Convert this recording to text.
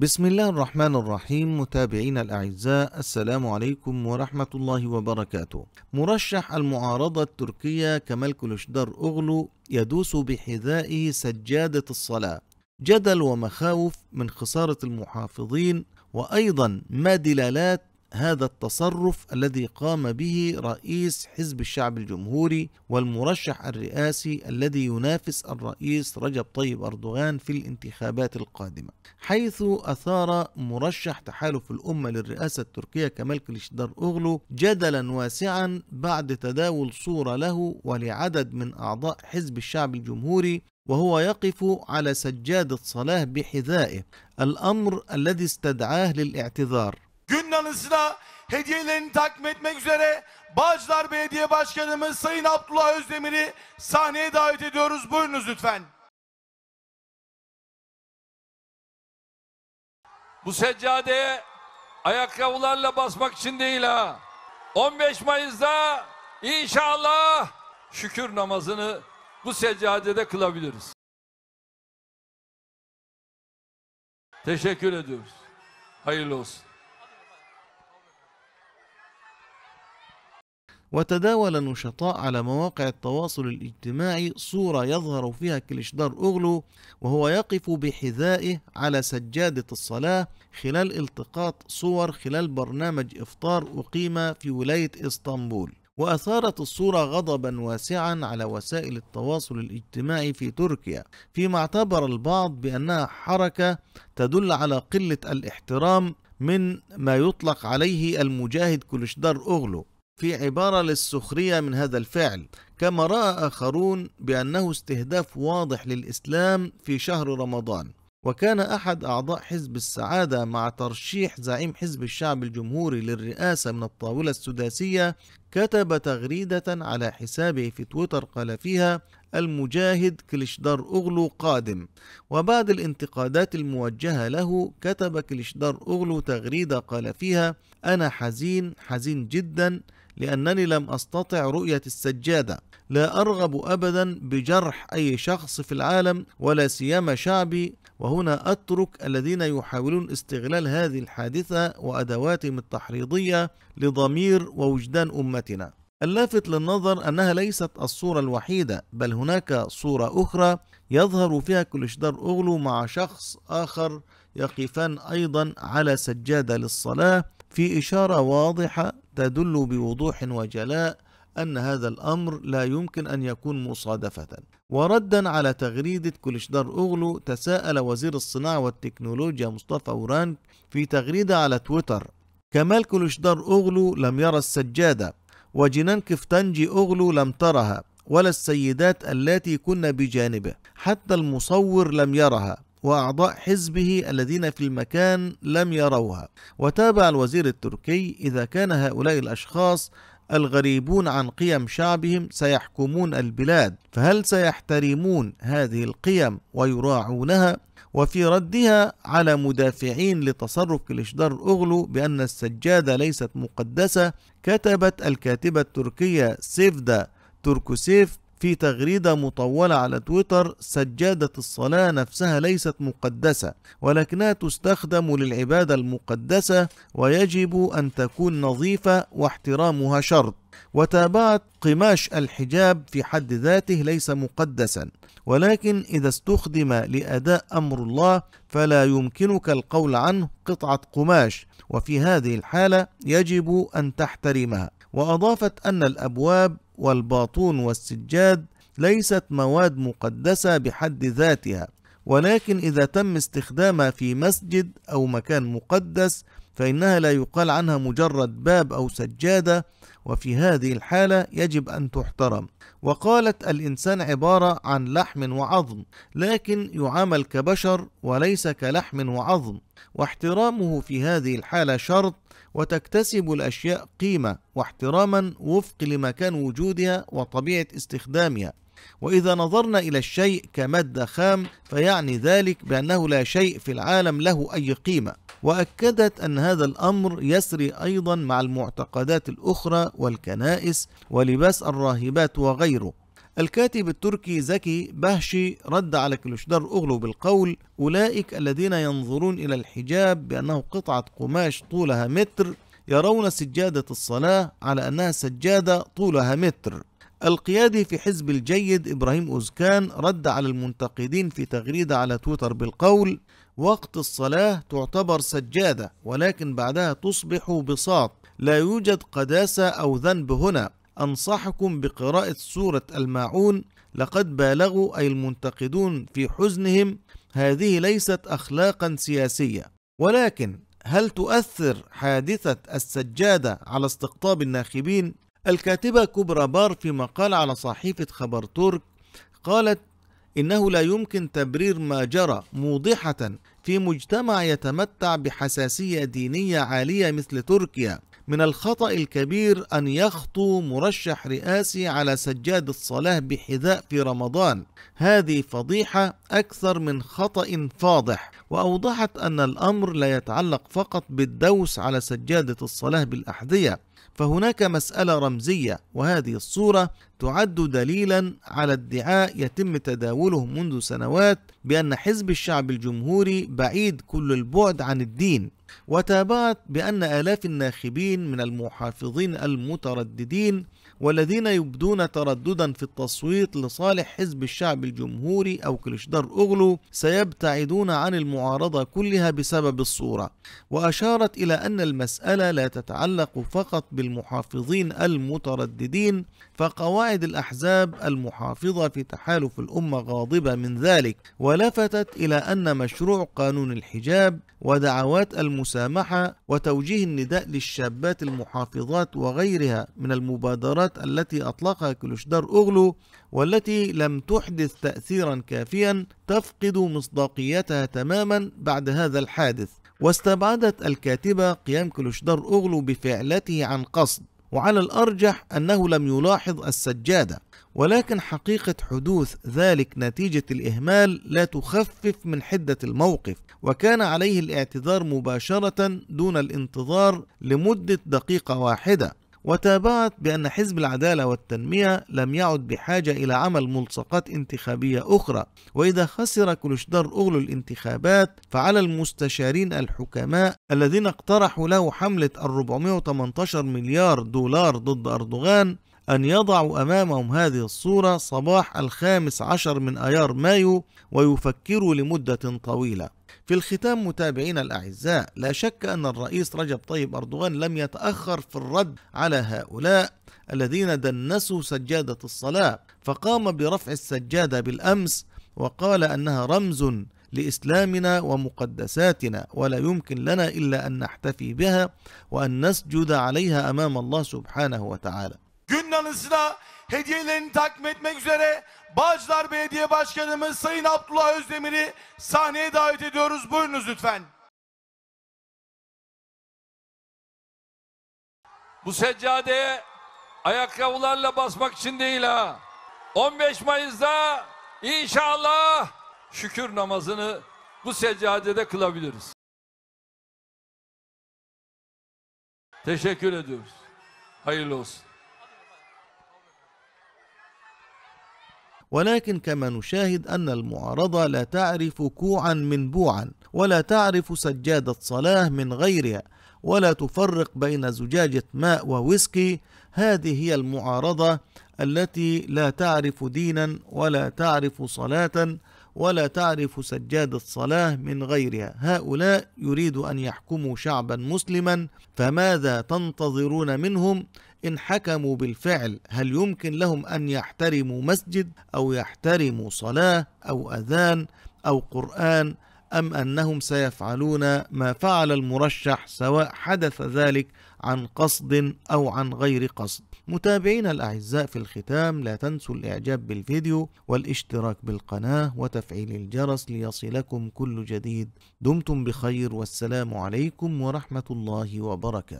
بسم الله الرحمن الرحيم متابعينا الأعزاء السلام عليكم ورحمة الله وبركاته مرشح المعارضة التركية كمال كلشدر أغلو يدوس بحذائه سجادة الصلاة جدل ومخاوف من خسارة المحافظين وأيضا ما دلالات هذا التصرف الذي قام به رئيس حزب الشعب الجمهوري والمرشح الرئاسي الذي ينافس الرئيس رجب طيب أردوغان في الانتخابات القادمة حيث أثار مرشح تحالف الأمة للرئاسة التركية كمال كليشدار أغلو جدلا واسعا بعد تداول صورة له ولعدد من أعضاء حزب الشعب الجمهوري وهو يقف على سجادة صلاة بحذائه الأمر الذي استدعاه للاعتذار gün anısına hediyelerini takdim etmek üzere Bağcılar Belediye Başkanımız Sayın Abdullah Özdemir'i sahneye davet ediyoruz. Buyurunuz lütfen. Bu seccadeye ayakkabılarla basmak için değil ha. 15 Mayıs'ta inşallah şükür namazını bu seccadede kılabiliriz. Teşekkür ediyoruz. Hayırlı olsun. وتداول النشطاء على مواقع التواصل الاجتماعي صورة يظهر فيها كليشدار أوغلو وهو يقف بحذائه على سجادة الصلاة خلال التقاط صور خلال برنامج إفطار أقيم في ولاية إسطنبول وأثارت الصورة غضبا واسعا على وسائل التواصل الاجتماعي في تركيا فيما اعتبر البعض بأنها حركة تدل على قلة الاحترام من ما يطلق عليه المجاهد كلشدار أوغلو في عبارة للسخرية من هذا الفعل كما رأى آخرون بأنه استهداف واضح للإسلام في شهر رمضان وكان أحد أعضاء حزب السعادة مع ترشيح زعيم حزب الشعب الجمهوري للرئاسة من الطاولة السداسية كتب تغريدة على حسابه في تويتر قال فيها المجاهد كليشدار أغلو قادم وبعد الانتقادات الموجهة له كتب كليشدار أغلو تغريدة قال فيها أنا حزين حزين جدا لأنني لم أستطع رؤية السجادة لا أرغب أبدا بجرح أي شخص في العالم ولا سيما شعبي وهنا أترك الذين يحاولون استغلال هذه الحادثة وأدواتهم التحريضية لضمير ووجدان أمتنا اللافت للنظر أنها ليست الصورة الوحيدة بل هناك صورة أخرى يظهر فيها كلشدار أغلو مع شخص آخر يقفان أيضا على سجادة للصلاة في إشارة واضحة تدل بوضوح وجلاء أن هذا الأمر لا يمكن أن يكون مصادفة وردا على تغريدة كلشدار أغلو تساءل وزير الصناعة والتكنولوجيا مصطفى أورانك في تغريدة على تويتر كمال كلشدار أغلو لم يرى السجادة وجنان كفتنجي أغلو لم ترها ولا السيدات التي كن بجانبه حتى المصور لم يرها وأعضاء حزبه الذين في المكان لم يروها وتابع الوزير التركي إذا كان هؤلاء الأشخاص الغريبون عن قيم شعبهم سيحكمون البلاد فهل سيحترمون هذه القيم ويراعونها وفي ردها على مدافعين لتصرف كليشدار أغلو بأن السجادة ليست مقدسة كتبت الكاتبة التركية سيفدا توركوسيف في تغريدة مطولة على تويتر سجادة الصلاة نفسها ليست مقدسة ولكنها تستخدم للعبادة المقدسة ويجب أن تكون نظيفة واحترامها شرط وتابعت قماش الحجاب في حد ذاته ليس مقدسا ولكن إذا استخدم لأداء أمر الله فلا يمكنك القول عنه قطعة قماش وفي هذه الحالة يجب أن تحترمها وأضافت أن الأبواب والباطون والسجاد ليست مواد مقدسة بحد ذاتها ولكن إذا تم استخدامها في مسجد أو مكان مقدس فإنها لا يقال عنها مجرد باب أو سجادة وفي هذه الحالة يجب أن تحترم وقالت الإنسان عبارة عن لحم وعظم لكن يعامل كبشر وليس كلحم وعظم واحترامه في هذه الحالة شرط وتكتسب الأشياء قيمة واحتراما وفق لمكان وجودها وطبيعة استخدامها وإذا نظرنا إلى الشيء كمادة خام فيعني ذلك بأنه لا شيء في العالم له أي قيمة وأكدت أن هذا الأمر يسري أيضا مع المعتقدات الأخرى والكنائس ولباس الراهبات وغيره الكاتب التركي زكي بهشي رد على كلوشدار أغلو بالقول أولئك الذين ينظرون إلى الحجاب بأنه قطعة قماش طولها متر يرون سجادة الصلاة على أنها سجادة طولها متر القيادي في حزب الجيد إبراهيم أوزكان رد على المنتقدين في تغريدة على تويتر بالقول وقت الصلاة تعتبر سجادة ولكن بعدها تصبح بساط لا يوجد قداسة أو ذنب هنا أنصحكم بقراءة سورة الماعون لقد بالغوا أي المنتقدون في حزنهم هذه ليست أخلاقا سياسية ولكن هل تؤثر حادثة السجادة على استقطاب الناخبين؟ الكاتبة كبرى بار في مقال على صحيفة خبر ترك قالت إنه لا يمكن تبرير ما جرى موضحة في مجتمع يتمتع بحساسية دينية عالية مثل تركيا من الخطأ الكبير أن يخطو مرشح رئاسي على سجاد الصلاة بحذاء في رمضان هذه فضيحة أكثر من خطأ فاضح وأوضحت أن الأمر لا يتعلق فقط بالدوس على سجادة الصلاة بالأحذية فهناك مسألة رمزية وهذه الصورة تعد دليلا على ادعاء يتم تداوله منذ سنوات بأن حزب الشعب الجمهوري بعيد كل البعد عن الدين وتابعت بأن آلاف الناخبين من المحافظين المترددين والذين يبدون ترددا في التصويت لصالح حزب الشعب الجمهوري أو كلشدار أغلو سيبتعدون عن المعارضة كلها بسبب الصورة وأشارت إلى أن المسألة لا تتعلق فقط بالمحافظين المترددين فقواعد الأحزاب المحافظة في تحالف الأمة غاضبة من ذلك ولفتت إلى أن مشروع قانون الحجاب ودعوات المسامحة وتوجيه النداء للشابات المحافظات وغيرها من المبادرات التأثيرات التي أطلقها كلوشدار أوغلو والتي لم تحدث تأثيرا كافيا تفقد مصداقيتها تماما بعد هذا الحادث واستبعدت الكاتبة قيام كلوشدار أوغلو بفعلته عن قصد وعلى الأرجح أنه لم يلاحظ السجادة ولكن حقيقة حدوث ذلك نتيجة الإهمال لا تخفف من حدة الموقف وكان عليه الاعتذار مباشرة دون الانتظار لمدة دقيقة واحدة وتابعت بأن حزب العدالة والتنمية لم يعد بحاجة إلى عمل ملصقات انتخابية أخرى وإذا خسر كلشدر أغلو الانتخابات فعلى المستشارين الحكماء الذين اقترحوا له حملة 418 مليار دولار ضد أردوغان أن يضعوا أمامهم هذه الصورة صباح الخامس عشر من أيار مايو ويفكروا لمدة طويلة في الختام متابعينا الأعزاء لا شك أن الرئيس رجب طيب أردوغان لم يتأخر في الرد على هؤلاء الذين دنسوا سجادة الصلاة فقام برفع السجادة بالأمس وقال أنها رمز لاسلامنا ومقدساتنا ولا يمكن لنا الا ان نحتفي بها وان نسجد عليها امام الله سبحانه وتعالى anısına hediyelerini takdim etmek üzere Bağcılar Belediye Başkanımız Sayın Abdullah Özdemir'i sahneye davet ediyoruz. Buyurunuz lütfen. Bu seccadeye ayakkabılarla basmak için değil ha. 15 Mayıs'ta inşallah şükür namazını bu seccadede kılabiliriz. Teşekkür ediyoruz. Hayırlı olsun. ولكن كما نشاهد أن المعارضة لا تعرف كوعا من بوعا ولا تعرف سجادة صلاة من غيرها ولا تفرق بين زجاجة ماء وويسكي هذه هي المعارضة التي لا تعرف دينا ولا تعرف صلاة ولا تعرف سجاد الصلاة من غيرها هؤلاء يريد أن يحكموا شعبا مسلما فماذا تنتظرون منهم إن حكموا بالفعل هل يمكن لهم أن يحترموا مسجد أو يحترموا صلاة أو أذان أو قرآن أم أنهم سيفعلون ما فعل المرشح سواء حدث ذلك عن قصد أو عن غير قصد متابعينا الأعزاء في الختام لا تنسوا الإعجاب بالفيديو والاشتراك بالقناة وتفعيل الجرس ليصلكم كل جديد دمتم بخير والسلام عليكم ورحمة الله وبركاته